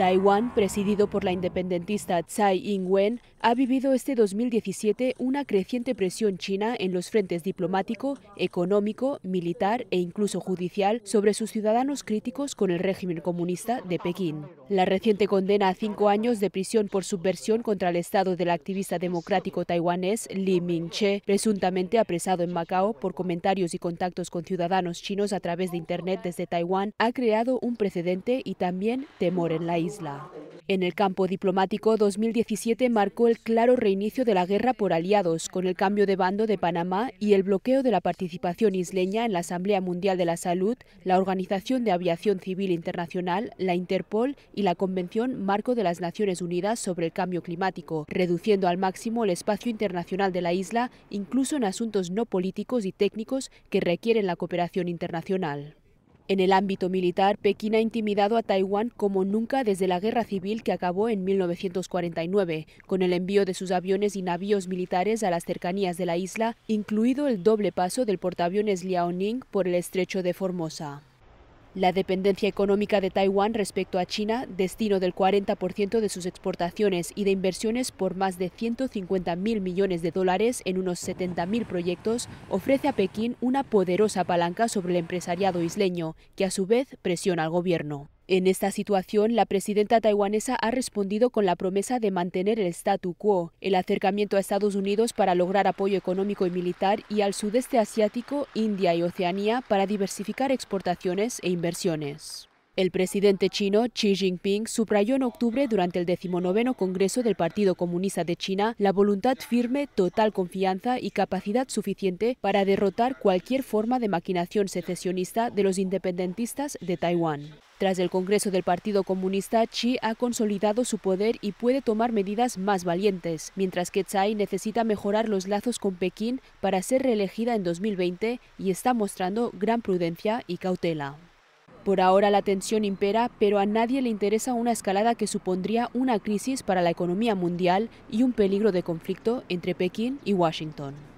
Taiwán, presidido por la independentista Tsai Ing-wen, ha vivido este 2017 una creciente presión china en los frentes diplomático, económico, militar e incluso judicial sobre sus ciudadanos críticos con el régimen comunista de Pekín. La reciente condena a cinco años de prisión por subversión contra el Estado del activista democrático taiwanés Li Ming-che, presuntamente apresado en Macao por comentarios y contactos con ciudadanos chinos a través de Internet desde Taiwán, ha creado un precedente y también temor en la isla. En el campo diplomático, 2017 marcó el claro reinicio de la guerra por aliados, con el cambio de bando de Panamá y el bloqueo de la participación isleña en la Asamblea Mundial de la Salud, la Organización de Aviación Civil Internacional, la Interpol y la Convención Marco de las Naciones Unidas sobre el Cambio Climático, reduciendo al máximo el espacio internacional de la isla, incluso en asuntos no políticos y técnicos que requieren la cooperación internacional. En el ámbito militar, Pekín ha intimidado a Taiwán como nunca desde la guerra civil que acabó en 1949, con el envío de sus aviones y navíos militares a las cercanías de la isla, incluido el doble paso del portaaviones Liaoning por el estrecho de Formosa. La dependencia económica de Taiwán respecto a China, destino del 40% de sus exportaciones y de inversiones por más de 150.000 millones de dólares en unos 70.000 proyectos, ofrece a Pekín una poderosa palanca sobre el empresariado isleño, que a su vez presiona al gobierno. En esta situación, la presidenta taiwanesa ha respondido con la promesa de mantener el statu quo, el acercamiento a Estados Unidos para lograr apoyo económico y militar y al sudeste asiático, India y Oceanía para diversificar exportaciones e inversiones. El presidente chino Xi Jinping subrayó en octubre durante el decimonoveno Congreso del Partido Comunista de China la voluntad firme, total confianza y capacidad suficiente para derrotar cualquier forma de maquinación secesionista de los independentistas de Taiwán. Tras el Congreso del Partido Comunista, Xi ha consolidado su poder y puede tomar medidas más valientes, mientras que Tsai necesita mejorar los lazos con Pekín para ser reelegida en 2020 y está mostrando gran prudencia y cautela. Por ahora la tensión impera, pero a nadie le interesa una escalada que supondría una crisis para la economía mundial y un peligro de conflicto entre Pekín y Washington.